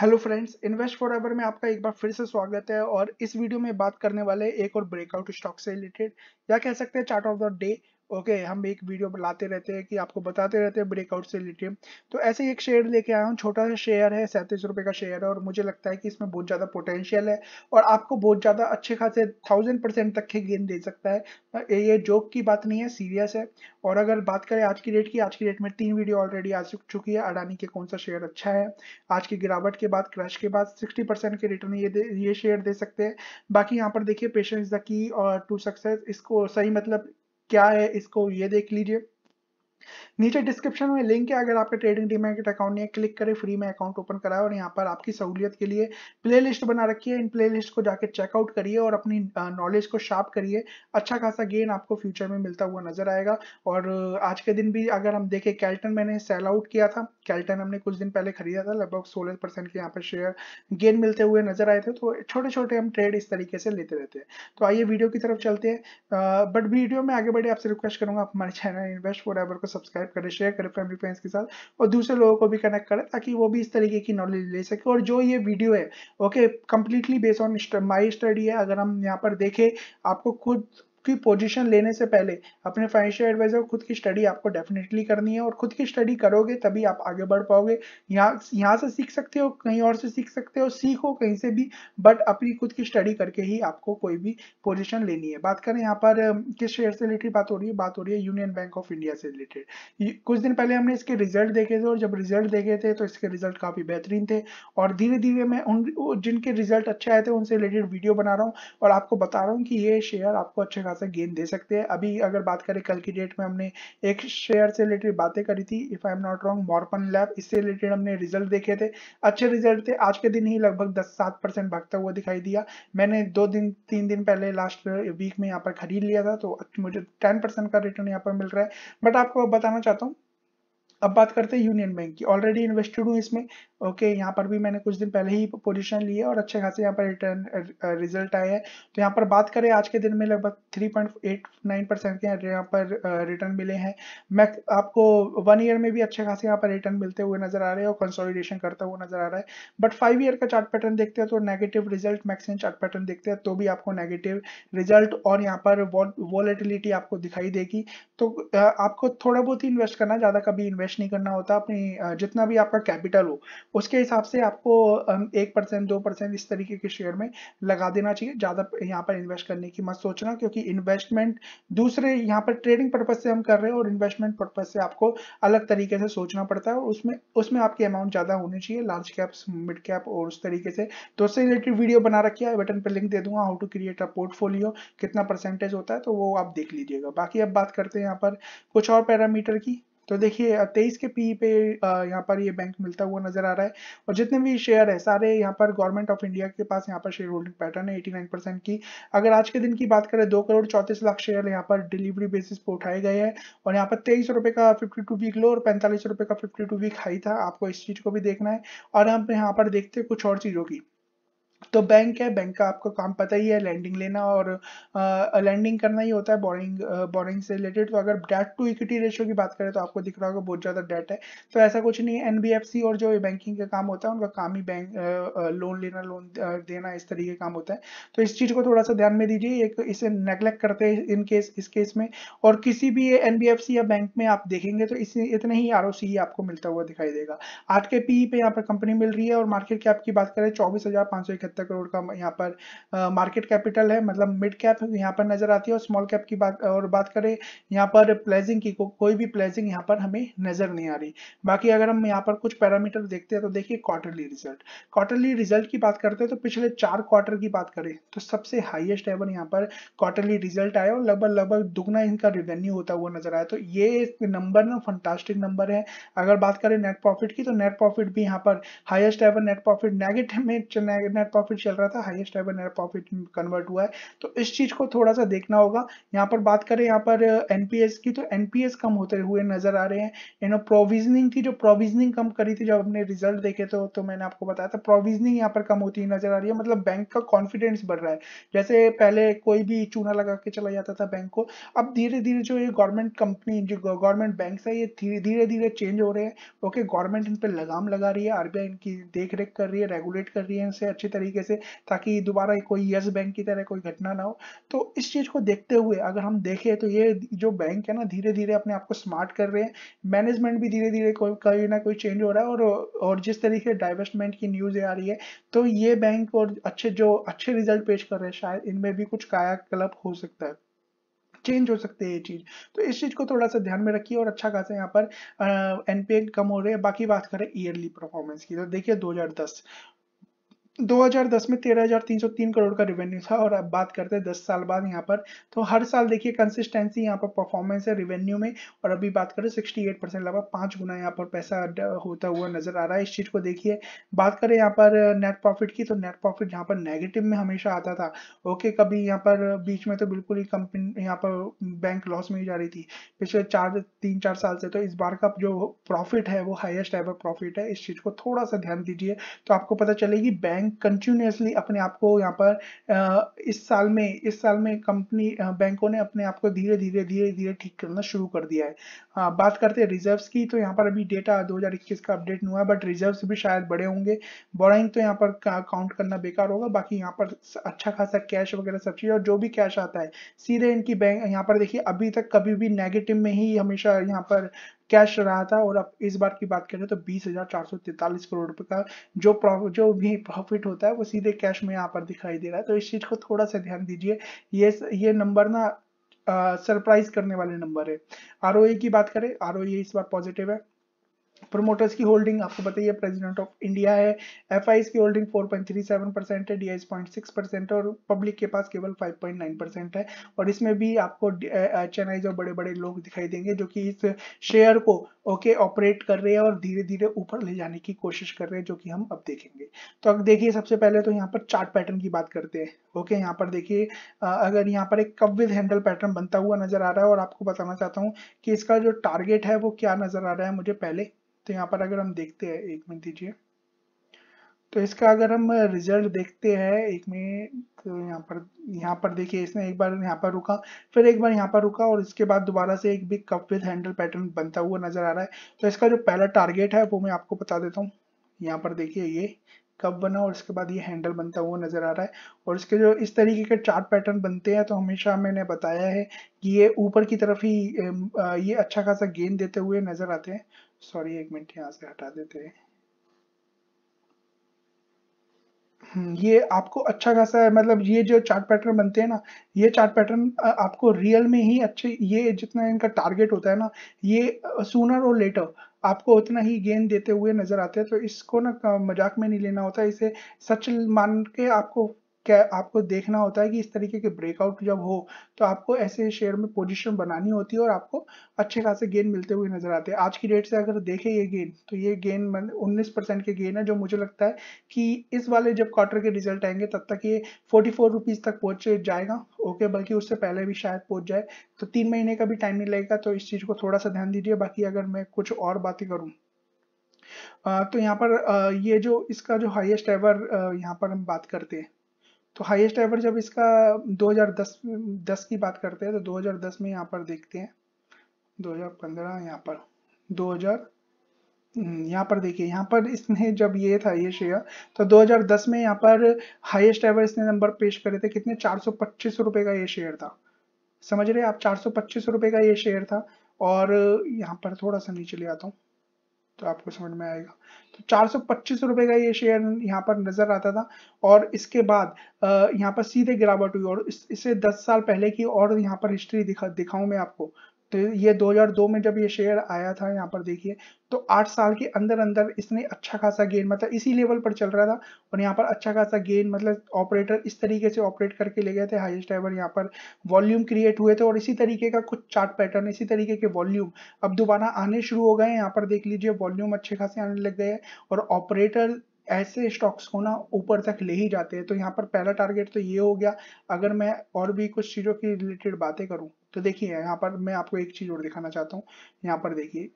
hello friends invest for ever में आपका एक बार फिर से स्वागत है और इस वीडियो में बात करने वाले एक और ब्रेकआउट स्टॉक से रिलेटेड या कह सकते हैं chart of the day okay okay, हम एक वीडियो लाते रहते हैं कि आपको बताते रहते हैं ब्रेकआउट से रिलेटेड तो ऐसे ही एक शेयर लेके आया हूँ छोटा सा शेयर है सैंतीस रुपये का शेयर है और मुझे लगता है कि इसमें बहुत ज़्यादा पोटेंशियल है और आपको बहुत ज़्यादा अच्छे खासे थाउजेंड परसेंट तक के गेन दे सकता है ये जोक की बात नहीं है सीरियस है और अगर बात करें आज की डेट की आज की डेट में तीन वीडियो ऑलरेडी आ चुकी है अडानी के कौन सा शेयर अच्छा है आज की गिरावट के बाद क्रैश के बाद सिक्सटी के रिटर्न ये ये शेयर दे सकते हैं बाकी यहाँ पर देखिए पेशेंस द की और टू सक्सेस इसको सही मतलब क्या है इसको ये देख लीजिए नीचे डिस्क्रिप्शन में लिंक है अगर आपका ट्रेडिंग डीमैट अकाउंट नहीं है क्लिक करें फ्री में अकाउंट ओपन कराए और यहाँ पर आपकी सहूलियत के लिए प्ले लिस्ट बना रखी है इन प्ले लिस्ट को जाकर चेकआउट करिए और अपनी नॉलेज को शार्प करिए अच्छा खासा गेन आपको फ्यूचर में मिलता हुआ नजर आएगा और आज के दिन भी अगर हम देखें कैल्टन मैंने सेल आउट किया था कैल्टन हमने कुछ दिन पहले खरीदा था लगभग सोलह परसेंट के यहाँ पर शेयर गेन मिलते हुए नजर आए थे तो छोटे छोटे हम ट्रेड इस तरीके से लेते रहते हैं तो आइए वीडियो की तरफ चलते हैं बट वीडियो में आगे बढ़े आपसे रिक्वेस्ट करूंगा आप हमारे चैनल इन्वेस्ट फॉर को सब्सक्राइब करें शेयर करें फैमिली फ्रेंड्स के साथ और दूसरे लोगों को भी कनेक्ट करें ताकि वो भी इस तरीके की नॉलेज ले सके और जो ये वीडियो है okay completely based on my study है अगर हम यहाँ पर देखें आपको खुद की पोजीशन लेने से पहले अपने फाइनेंशियल एडवाइजर खुद की स्टडी आपको डेफिनेटली करनी है और खुद की स्टडी करोगे तभी आप आगे बढ़ पाओगे यहाँ यहाँ से सीख सकते हो कहीं और से सीख सकते हो सीखो कहीं से भी बट अपनी खुद की स्टडी करके ही आपको कोई भी पोजिशन लेनी है बात करें यहाँ पर किस शेयर से रिलेटेड बात हो रही है बात हो रही है यूनियन बैंक ऑफ इंडिया से रिलेटेड कुछ दिन पहले हमने इसके रिजल्ट देखे थे और जब रिजल्ट देखे थे तो इसके रिजल्ट काफी बेहतरीन थे और धीरे धीरे मैं उन जिनके रिजल्ट अच्छे आए थे उनसे रिलेटेड वीडियो बना रहा हूँ और आपको बता रहा हूँ कि ये शेयर आपको अच्छे खास सा गेन दे सकते हैं अभी अगर बात करें कल की डेट में हमने एक शेयर से रिलेटेड बातें करी थी if I am not wrong Morepen lab इससे रिलेटेड हमने रिजल्ट देखे थे अच्छे रिजल्ट थे आज के दिन ही लगभग दस सात परसेंट भागता हुआ दिखाई दिया मैंने दो दिन तीन दिन पहले लास्ट वीक में यहाँ पर खरीद लिया था तो मुझे टेन का रिटर्न यहाँ पर मिल रहा है बट आपको बताना चाहता हूँ अब बात करते हैं यूनियन बैंक की ऑलरेडी इन्वेस्टेड हूँ इसमें ओके यहाँ पर भी मैंने कुछ दिन पहले ही पोजीशन ली है और अच्छे खासे यहाँ पर रिटर्न रिजल्ट आए हैं तो यहाँ पर बात करें आज के दिन में लगभग 3.89 परसेंट के यहाँ पर रिटर्न मिले हैं मैं आपको वन ईयर में भी अच्छे खासे यहाँ पर रिटर्न मिलते हुए नजर आ रहे हैं और कंसोलिडेशन करता हुआ नजर आ रहा है बट फाइव ईयर का चार्ट पैटर्न देखते हैं तो negative result maximum chart pattern देखते हैं तो भी आपको नेगेटिव रिजल्ट और यहाँ पर वॉलेटिलिटी आपको दिखाई देगी तो आपको थोड़ा बहुत ही इन्वेस्ट करना ज़्यादा कभी इन्वेस्ट इन्वेस्ट नहीं करना होता अपनी जितना भी आपका कैपिटल हो उसके हिसाब से आपको एक परसेंट दो परसेंट इस तरीके के शेयर में लगा देना चाहिए ज़्यादा यहाँ पर इन्वेस्ट करने की मत सोचना क्योंकि इन्वेस्टमेंट दूसरे यहाँ पर ट्रेडिंग पर्पज से हम कर रहे हैं और इन्वेस्टमेंट पर्पज से आपको अलग तरीके से सोचना पड़ता है और उसमें उसमें आपकी अमाउंट ज़्यादा होनी चाहिए लार्ज कैप मिड कैप और उस तरीके से तो उससे रिलेटेड वीडियो बना रखी है बटन पर लिंक दे दूंगा how to create a portfolio कितना परसेंटेज होता है तो वो आप देख लीजिएगा बाकी अब बात करते हैं यहाँ पर कुछ और पैरामीटर की तो देखिए तेईस के पी e पे यहाँ पर ये बैंक मिलता हुआ नजर आ रहा है और जितने भी शेयर है सारे यहाँ पर गवर्नमेंट ऑफ इंडिया के पास यहाँ पर शेयर होल्डिंग पैटर्न है एटी परसेंट की अगर आज के दिन की बात करें दो करोड़ चौंतीस लाख शेयर यहाँ पर डिलीवरी बेसिस पर उठाए गए हैं और यहाँ पर तेईस रुपए का फिफ्टी टू वीक लो और पैंतालीस रुपये का फिफ्टी टू वीक हाई था आपको इस चीज़ को भी देखना है और हम यहाँ पर देखते हैं कुछ और चीज़ों की तो बैंक है बैंक का आपको काम पता ही है लैंडिंग लेना और लैंडिंग करना ही होता है बोरिंग बोरिंग से रिलेटेड तो अगर डेट टू इक्विटी रेशियो की बात करें तो आपको दिख रहा होगा बहुत ज़्यादा डेट है तो ऐसा कुछ नहीं है एनबीएफसी और जो बैंकिंग का काम होता है उनका काम ही बैंक लोन लेना लोन देना इस तरीके काम होता है तो इस चीज़ को थोड़ा सा ध्यान में दीजिए एक इसे नेग्लेक्ट करते हैं इन केस इस केस में और किसी भी एन या बैंक में आप देखेंगे तो इस इतने ही आर आपको मिलता हुआ दिखाई देगा आठ के पी e पे यहाँ पर कंपनी मिल रही है और मार्केट कैप की बात करें चौबीस हज़ार पाँच सौ इकहत्तर सत्तर करोड़ का यहाँ पर मार्केट कैपिटल है मतलब मिड कैप यहाँ पर नजर आती है और स्मॉल कैप की बात और बात करें यहाँ पर प्लेजिंग की को, कोई भी प्लेजिंग यहाँ पर हमें नजर नहीं आ रही बाकी अगर हम यहाँ पर कुछ पैरामीटर देखते हैं तो देखिए क्वार्टरली रिजल्ट क्वार्टरली रिजल्ट की बात करते हैं तो पिछले चार क्वार्टर की बात करें तो सबसे हाइएस्ट एवर यहाँ पर क्वार्टरली रिजल्ट आया और लगभग लगभग दुगना इनका रिवेन्यू होता हुआ नजर आया तो ये नंबर ना फंटास्टिक नंबर है अगर बात करें नेट प्रॉफिट की तो नेट प्रॉफिट भी यहाँ पर highest ever net profit negative में नेट प्रॉफिट प्रॉफिट चल रहा था highest ever net profit convert हुआ है तो इस चीज को थोड़ा सा देखना होगा यहाँ पर बात करें यहाँ पर एनपीएस uh, की तो एनपीएस कम होते हुए नजर आ रहे हैं यू नो प्रोविजनिंग की जो प्रोविजनिंग कम करी थी जब हमने रिजल्ट देखे तो तो मैंने आपको बताया था प्रोविजनिंग यहाँ पर कम होती नजर आ रही है मतलब बैंक का कॉन्फिडेंस बढ़ रहा है जैसे पहले कोई भी चूना लगा के चला जाता था बैंक को अब धीरे धीरे जो ये गवर्नमेंट कंपनी जो गवर्नमेंट बैंक है ये धीरे धीरे चेंज हो रहे हैं ओके गवर्नमेंट इन पर लगाम लगा रही है आरबीआई इनकी देख रेख कर रही है रेगुलेट कर रही है इनसे अच्छे तरीके तरीके से ताकि दोबारा कोई यस बैंक की तरह कोई घटना ना हो तो इस चीज़ को देखते हुए अगर हम देखें तो ये जो बैंक है ना धीरे धीरे अपने आप को स्मार्ट कर रहे हैं मैनेजमेंट भी धीरे धीरे कोई ना कोई चेंज हो रहा है और और जिस तरीके डाइवेस्टमेंट की न्यूज़ आ रही है तो ये बैंक और अच्छे जो अच्छे रिजल्ट पेश कर रहे हैं शायद इनमें भी कुछ कायाकल्प हो सकता है चेंज हो सकते हैं ये चीज़ तो इस चीज़ को थोड़ा सा ध्यान में रखिए और अच्छा खासा यहाँ पर एनपीए कम हो रहे हैं बाकी बात करें ईयरली परफॉर्मेंस की तो देखिए 2010 2010 में 13,303 करोड़ का रेवेन्यू था और अब बात करते हैं 10 साल बाद यहाँ पर तो हर साल देखिए कंसिस्टेंसी यहाँ पर परफॉर्मेंस है रेवेन्यू में और अभी बात करें 68 परसेंट लगभग पाँच गुना यहाँ पर पैसा होता हुआ नजर आ रहा है इस चीज़ को देखिए बात करें यहाँ पर नेट प्रॉफिट की तो नेट प्रॉफिट यहाँ पर नेगेटिव में हमेशा आता था ओके कभी यहाँ पर बीच में तो बिल्कुल ही कंपनी यहाँ पर बैंक लॉस में ही जा रही थी पिछले चार तीन चार साल से तो इस बार का जो प्रॉफिट है वो हाइस्ट एवर प्रॉफिट है इस चीज़ को थोड़ा सा ध्यान दीजिए तो आपको पता चलेगी बैंक बैंक कंटिन्यूसली अपने आप को यहाँ पर इस साल में इस साल में कंपनी बैंकों ने अपने आप को धीरे धीरे धीरे धीरे ठीक करना शुरू कर दिया है हाँ, बात करते हैं रिजर्व्स की तो यहाँ पर अभी डेटा 2021 का अपडेट नहीं हुआ है बट रिजर्व्स भी शायद बड़े होंगे बोराइंग तो यहाँ पर काउंट करना बेकार होगा बाकी यहाँ पर अच्छा खासा कैश वगैरह सब चीज़ और जो भी कैश आता है सीधे इनकी बैंक यहाँ पर देखिए अभी तक कभी भी नेगेटिव में ही हमेशा यहाँ पर कैश रहा था और अब इस बार की बात करें तो बीस हजार चार सौ तैतालीस करोड़ रुपए का जो प्रॉफिट जो भी प्रॉफिट होता है वो सीधे कैश में यहाँ पर दिखाई दे रहा है तो इस चीज को थोड़ा सा ध्यान दीजिए ये ये नंबर ना सरप्राइज करने वाले नंबर है आर की बात करें आर इस बार पॉजिटिव है प्रोमोटर्स की होल्डिंग आपको बताइए प्रेसिडेंट ऑफ इंडिया है एफ की होल्डिंग 4.37 परसेंट है डी आई परसेंट और पब्लिक के पास केवल 5.9 परसेंट है और इसमें भी आपको एच चेन्नई जो बड़े बड़े लोग दिखाई देंगे जो कि इस शेयर को ओके okay, ऑपरेट कर रहे हैं और धीरे धीरे ऊपर ले जाने की कोशिश कर रहे हैं जो कि हम अब देखेंगे तो अब देखिए सबसे पहले तो यहाँ पर चार्ट पैटर्न की बात करते हैं ओके okay, यहाँ पर देखिए अगर यहाँ पर एक कब विद हैंडल पैटर्न बनता हुआ नजर आ रहा है और आपको बताना चाहता हूँ कि इसका जो टारगेट है वो क्या नजर आ रहा है मुझे पहले तो यहाँ पर अगर हम देखते हैं एक मिनट दीजिए तो इसका अगर हम रिजल्ट देखते हैं एक में तो यहाँ पर यहाँ पर देखिए इसने एक बार यहाँ पर रुका फिर एक बार यहाँ पर रुका और इसके बाद दोबारा से एक big cup with handle pattern बनता हुआ नजर आ रहा है तो इसका जो पहला टारगेट है वो मैं आपको बता देता हूँ यहाँ पर देखिए ये कप बना और उसके बाद ये हैंडल बनता हुआ नज़र आ रहा है और इसके जो इस तरीके के चार्ट पैटर्न बनते हैं तो हमेशा मैंने बताया है कि ये ऊपर की तरफ ही ये अच्छा खासा गेंद देते हुए नज़र आते हैं सॉरी एक मिनट यहाँ से हटा देते हैं हम्म, ये आपको अच्छा खासा है मतलब ये जो चार्ट पैटर्न बनते हैं ना ये चार्ट पैटर्न आपको रियल में ही अच्छे ये जितना इनका टारगेट होता है ना ये सूनर और लेटर आपको उतना ही गेन देते हुए नजर आते हैं तो इसको ना मजाक में नहीं लेना होता इसे सच मान के आपको क्या आपको देखना होता है कि इस तरीके के ब्रेकआउट जब हो तो आपको ऐसे शेयर में पोजीशन बनानी होती है और आपको अच्छे खासे गेन मिलते हुए नजर आते हैं आज की डेट से अगर देखें ये गेन तो ये गेन उन्नीस परसेंट के गेन है जो मुझे लगता है कि इस वाले जब क्वार्टर के रिजल्ट आएंगे तब तक ये फोर्टी फोर तक पहुंच जाएगा ओके बल्कि उससे पहले भी शायद पहुंच जाए तो तीन महीने का भी टाइम नहीं लगेगा तो इस चीज़ को थोड़ा सा ध्यान दीजिए बाकी अगर मैं कुछ और बातें करूँ तो यहाँ पर ये जो इसका जो हाइएस्ट एवर यहाँ पर हम बात करते हैं तो हाईएस्ट एवर जब इसका 2010 10 की बात करते हैं तो 2010 में यहाँ पर देखते हैं 2015 यहाँ पर 2000 हम्म, यहाँ पर देखिए यहाँ पर इसने जब ये था ये शेयर तो 2010 में यहाँ पर हाईएस्ट एवर इसने नंबर पेश करे थे कितने चार रुपए का ये शेयर था समझ रहे आप चार रुपए का ये शेयर था और यहाँ पर थोड़ा सा नीचे ले आता हूँ तो आपको समझ में आएगा तो चार रुपए का ये शेयर यहाँ पर नजर आता था और इसके बाद यहाँ पर सीधे गिरावट हुई और इस, इससे 10 साल पहले की और यहाँ पर हिस्ट्री दिखा दिखाऊं मैं आपको तो ये 2002 में जब ये शेयर आया था यहाँ पर देखिए तो आठ साल के अंदर अंदर इसने अच्छा खासा गेन मतलब इसी लेवल पर चल रहा था और यहाँ पर अच्छा खासा गेन मतलब ऑपरेटर इस तरीके से ऑपरेट करके ले गए थे हाईएस्ट एवर यहाँ पर वॉल्यूम क्रिएट हुए थे और इसी तरीके का कुछ चार्ट पैटर्न इसी तरीके के वॉल्यूम अब दोबारा आने शुरू हो गए यहाँ पर देख लीजिए वॉल्यूम अच्छे खासे आने लग गए और ऑपरेटर ऐसे स्टॉक्स को ना ऊपर तक ले ही जाते हैं तो यहाँ पर पहला टारगेट तो ये हो गया अगर मैं और भी कुछ चीज़ों की रिलेटेड बातें करूँ तो देखिए यहाँ पर मैं आपको एक चीज़ और दिखाना चाहता हूँ यहाँ पर देखिए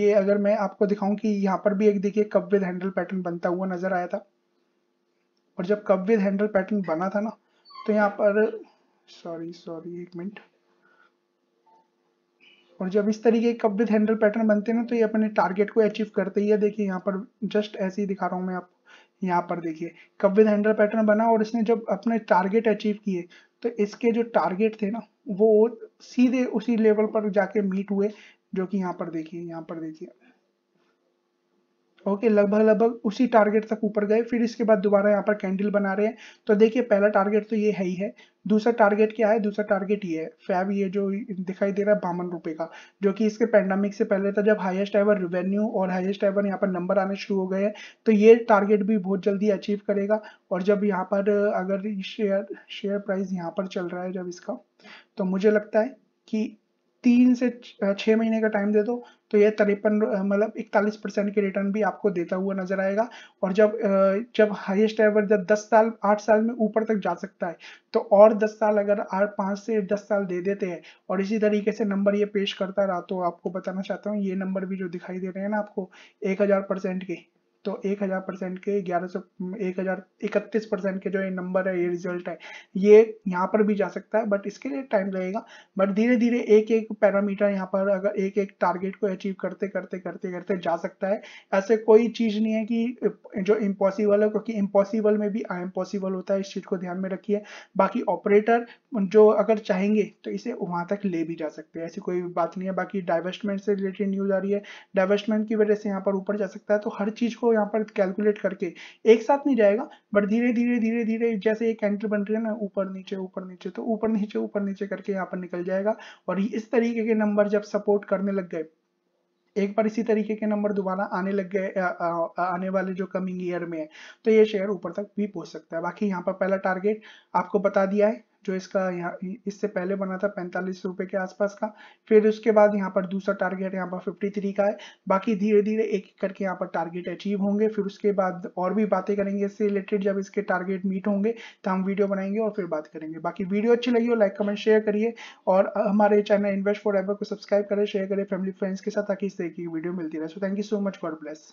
ये अगर मैं आपको दिखाऊं कि यहाँ पर भी एक देखिए कप विद हैंडल पैटर्न बनता हुआ नजर आया था और जब कप विद हैंडल पैटर्न बना था ना तो यहाँ पर सॉरी सॉरी एक मिनट और जब इस तरीके के कप विद हैंडल पैटर्न बनते हैं ना तो ये अपने टारगेट को अचीव करते ही है देखिए यहाँ पर जस्ट ऐसे ही दिखा रहा हूँ मैं आपको यहाँ पर देखिए कप विद हैंडल पैटर्न बना और इसने जब अपने टारगेट अचीव किए तो इसके जो टारगेट थे ना वो सीधे उसी लेवल पर जाके मीट हुए जो कि यहाँ पर देखिए यहाँ पर देखिए ओके लगभग लगभग उसी टारगेट तक ऊपर गए फिर इसके बाद दोबारा यहाँ पर कैंडल बना रहे हैं तो देखिए पहला टारगेट तो ये है ही है दूसरा टारगेट क्या है दूसरा टारगेट ये है फैब ये जो दिखाई दे रहा है बावन रुपए का जो कि इसके पैंडमिक से पहले था जब हाईएस्ट एवर रिवेन्यू और हाईएस्ट एवर यहाँ पर नंबर आने शुरू हो गए हैं तो ये टारगेट भी बहुत जल्दी अचीव करेगा और जब यहाँ पर अगर शेयर शेयर प्राइस यहाँ पर चल रहा है जब इसका तो मुझे लगता है कि तीन से छः महीने का टाइम दे दो तो ये तिरपन मतलब इकतालीस परसेंट के रिटर्न भी आपको देता हुआ नजर आएगा और जब जब हाईएस्ट एवर जब दस साल आठ साल में ऊपर तक जा सकता है तो और दस साल अगर आठ पाँच से दस साल दे देते हैं और इसी तरीके से नंबर ये पेश करता रहा तो आपको बताना चाहता हूँ ये नंबर भी जो दिखाई दे रहे हैं ना आपको एक के तो एक हजार परसेंट के ग्यारह सौ एक हजार इकतीस परसेंट के जो ये नंबर है ये रिजल्ट है ये यहाँ पर भी जा सकता है बट इसके लिए टाइम लगेगा बट धीरे धीरे एक एक पैरामीटर यहाँ पर अगर एक एक टारगेट को अचीव करते करते करते करते जा सकता है ऐसे कोई चीज़ नहीं है कि जो इम्पॉसिबल है क्योंकि इम्पॉसिबल में भी आई होता है इस चीज़ को ध्यान में रखिए बाकी ऑपरेटर जो अगर चाहेंगे तो इसे वहां तक ले भी जा सकते हैं ऐसी कोई बात नहीं है बाकी डाइवेस्टमेंट से रिलेटेड न्यूज़ आ रही है डाइवेस्टमेंट की वजह से यहाँ पर ऊपर जा सकता है तो हर चीज़ को यहाँ पर कैलकुलेट करके एक साथ नहीं जाएगा बट धीरे धीरे धीरे धीरे जैसे एक एंट्री बन रही है ना ऊपर नीचे ऊपर नीचे तो ऊपर नीचे ऊपर नीचे करके यहाँ पर निकल जाएगा और इस तरीके के नंबर जब सपोर्ट करने लग गए एक बार इसी तरीके के नंबर दोबारा आने लग गए आने वाले जो कमिंग ईयर में है तो ये शेयर ऊपर तक भी पहुंच सकता है बाकी यहाँ पर पहला टारगेट आपको बता दिया है जो इसका यहाँ इससे पहले बना था पैंतालीस रुपए के आसपास का फिर उसके बाद यहाँ पर दूसरा टारगेट यहाँ पर फिफ्टी थ्री का है बाकी धीरे धीरे एक एक करके यहाँ पर टारगेट अचीव होंगे फिर उसके बाद और भी बातें करेंगे इससे रिलेटेड जब इसके टारगेट मीट होंगे तो हम वीडियो बनाएंगे और फिर बात करेंगे बाकी वीडियो अच्छी लगी हो लाइक कमेंट शेयर करिए और हमारे चैनल इन्वेस्ट फॉर एवर को सब्सक्राइब करें शेयर करें फैमिली फ्रेंड्स के साथ ताकि इस तरह की वीडियो मिलती रहे so thank you so much God bless